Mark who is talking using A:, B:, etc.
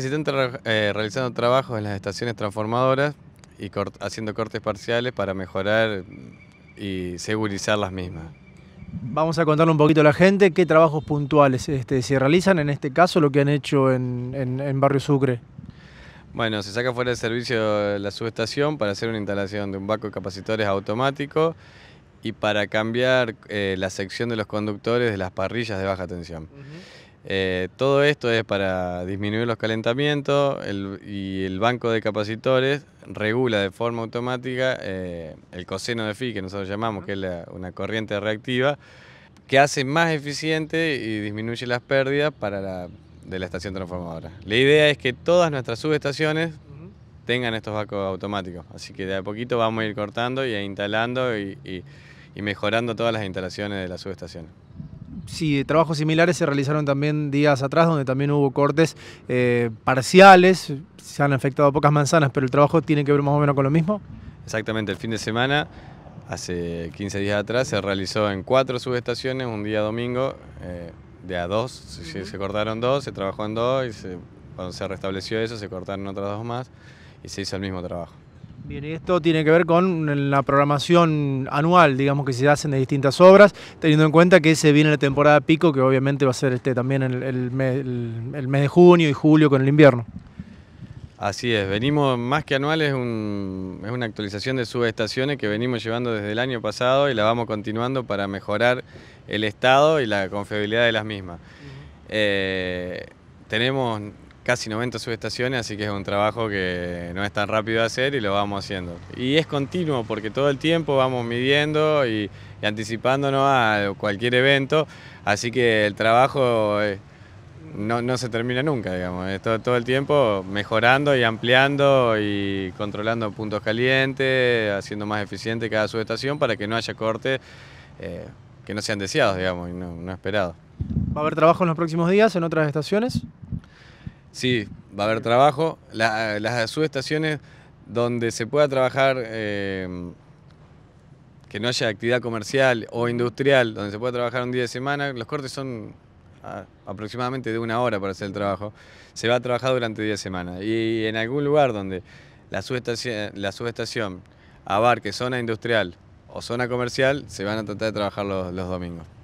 A: Se están eh, realizando trabajos en las estaciones transformadoras y haciendo cortes parciales para mejorar y segurizar las mismas.
B: Vamos a contarle un poquito a la gente qué trabajos puntuales este, se realizan, en este caso lo que han hecho en, Barrio Sucre.
A: Bueno, se saca fuera de servicio la subestación para hacer una instalación de un banco de capacitores automático y para cambiar eh, la sección de los conductores de las parrillas de baja tensión. Eh, todo esto es para disminuir los calentamientos y el banco de capacitores regula de forma automática eh, el coseno de Phi, que nosotros llamamos, que es una corriente reactiva, que hace más eficiente y disminuye las pérdidas para de la estación transformadora. La idea es que todas nuestras subestaciones tengan estos bancos automáticos, así que de a poquito vamos a ir cortando y e instalando y, y mejorando todas las instalaciones de las subestaciones
B: sí, trabajos similares se realizaron también días atrás, donde también hubo cortes eh, parciales, se han afectado pocas manzanas, pero el trabajo tiene que ver más o menos con lo mismo.
A: Exactamente, el fin de semana, hace 15 días atrás, se realizó en cuatro subestaciones, un día domingo, eh, de a dos, se, cortaron dos, se trabajó en dos, y cuando se restableció eso, se cortaron otras dos más, y se hizo el mismo trabajo.
B: Bien, esto tiene que ver con la programación anual, digamos, que se hacen de distintas obras, teniendo en cuenta que se viene la temporada pico, que obviamente va a ser este también el, mes, de junio y julio con el invierno.
A: Así es, venimos más que anuales es, una actualización de subestaciones que venimos llevando desde el año pasado y la vamos continuando para mejorar el estado y la confiabilidad de las mismas. Eh, tenemos casi 90 subestaciones, así que es un trabajo que no es tan rápido de hacer y lo vamos haciendo. Y es continuo porque todo el tiempo vamos midiendo y, anticipándonos a cualquier evento, así que el trabajo eh, no, se termina nunca, digamos, todo, el tiempo mejorando y ampliando y controlando puntos calientes, haciendo más eficiente cada subestación para que no haya corte eh, que no sean deseados, digamos, y no esperados.
B: ¿Va a haber trabajo en los próximos días en otras estaciones?
A: Sí, va a haber trabajo. las subestaciones donde se pueda trabajar, em, que no haya actividad comercial o industrial, donde se pueda trabajar un día de semana, los cortes son ah, aproximadamente de una hora para hacer el trabajo, se va a trabajar durante 10 semanas. Y en algún lugar donde la subestación, la subestación abarque zona industrial o zona comercial, se van a tratar de trabajar los domingos.